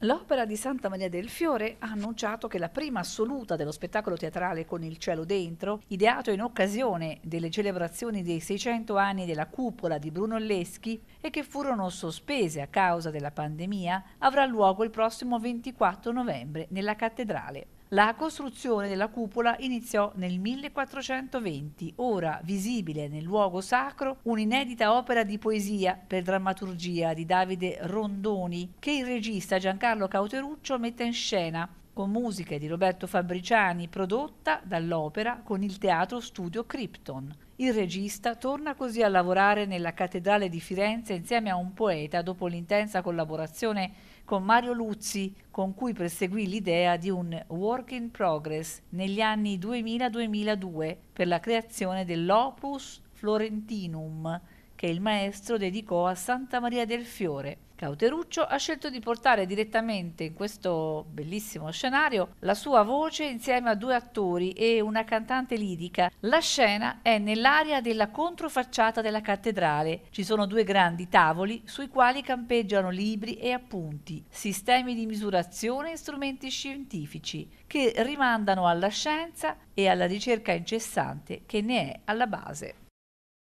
L'opera di Santa Maria del Fiore ha annunciato che la prima assoluta dello spettacolo teatrale con il cielo dentro, ideato in occasione delle celebrazioni dei 600 anni della cupola di Brunelleschi e che furono sospese a causa della pandemia, avrà luogo il prossimo 24 novembre nella cattedrale. La costruzione della cupola iniziò nel 1420, ora visibile nel luogo sacro un'inedita opera di poesia per drammaturgia di Davide Rondoni che il regista Giancarlo Cauteruccio mette in scena con musiche di Roberto Fabriciani prodotta dall'opera con il teatro studio Krypton. Il regista torna così a lavorare nella cattedrale di Firenze insieme a un poeta dopo l'intensa collaborazione con Mario Luzzi, con cui perseguì l'idea di un work in progress negli anni 2000-2002 per la creazione dell'Opus Florentinum, che il maestro dedicò a Santa Maria del Fiore. Cauteruccio ha scelto di portare direttamente in questo bellissimo scenario la sua voce insieme a due attori e una cantante lirica. La scena è nell'area della controfacciata della cattedrale. Ci sono due grandi tavoli sui quali campeggiano libri e appunti, sistemi di misurazione e strumenti scientifici che rimandano alla scienza e alla ricerca incessante che ne è alla base.